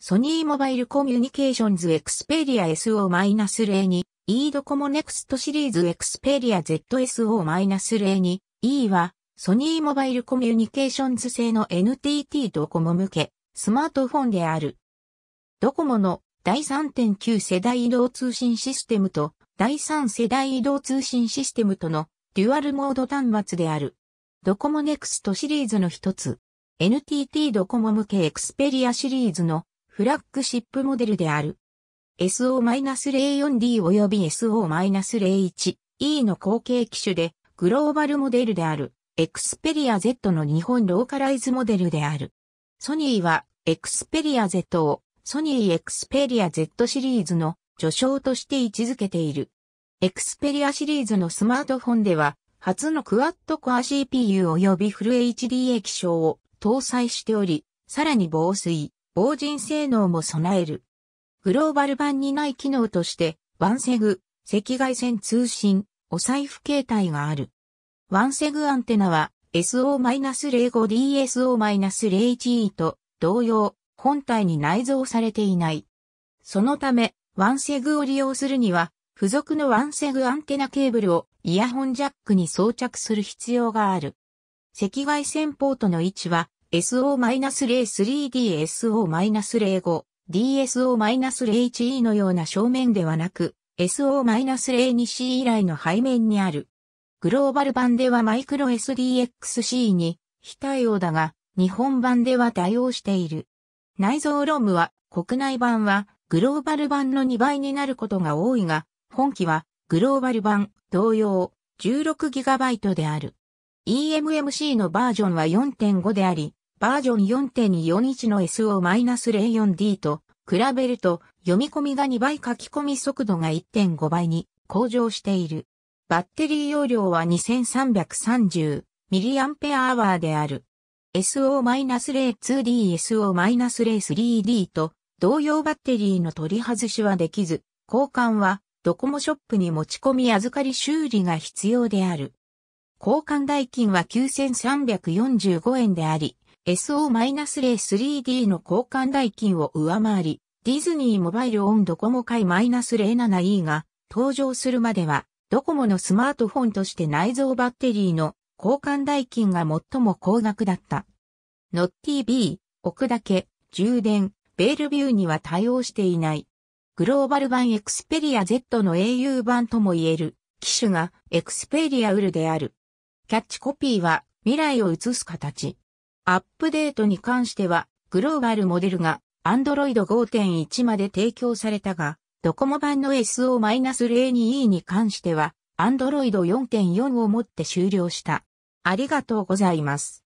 ソニーモバイルコミュニケーションズエクスペリア SO-02、E ドコモネクストシリーズエクスペリア ZSO-02、E は、ソニーモバイルコミュニケーションズ製の NTT ドコモ向け、スマートフォンである。ドコモの第3.9世代移動通信システムと第3世代移動通信システムとのデュアルモード端末である。ドコモネクストシリーズの一つ。NTT ドコモ向けエクスペリアシリーズのフラッグシップモデルである。SO-04D 及び SO-01E の後継機種で、グローバルモデルである、エクスペリア Z の日本ローカライズモデルである。ソニーは、エクスペリア Z を、ソニーエクスペリア Z シリーズの序章として位置づけている。エクスペリアシリーズのスマートフォンでは、初のクワッドコア CPU 及びフル HD 液晶を搭載しており、さらに防水、防塵性能も備える。グローバル版にない機能として、ワンセグ、赤外線通信、お財布形態がある。ワンセグアンテナは SO-05D、SO-01E と同様、本体に内蔵されていない。そのため、ワンセグを利用するには、付属のワンセグアンテナケーブルをイヤホンジャックに装着する必要がある。赤外線ポートの位置は SO-03DSO-05、DSO-01E のような正面ではなく、SO-02C 以来の背面にある。グローバル版ではマイクロ SDXC に非対応だが、日本版では対応している。内蔵ロムは国内版はグローバル版の2倍になることが多いが、本機はグローバル版同様 16GB である。EMMC のバージョンは4.5であり、バージョン4.241の SO-04D と比べると読み込みが2倍書き込み速度が1.5倍に向上している。バッテリー容量は 2330mAh である。SO-02D、SO-03D と同様バッテリーの取り外しはできず、交換はドコモショップに持ち込み預かり修理が必要である。交換代金は9345円であり、SO-03D の交換代金を上回り、ディズニーモバイルオンドコモ回 -07E が登場するまでは、ドコモのスマートフォンとして内蔵バッテリーの交換代金が最も高額だった。ノッティ B、置くだけ、充電、ベールビューには対応していない。グローバル版エクスペリア Z の au 版とも言える、機種がエクスペリアウルである。キャッチコピーは未来を映す形。アップデートに関しては、グローバルモデルが Android 5.1まで提供されたが、ドコモ版の SO-02E に関しては、Android 4.4をもって終了した。ありがとうございます。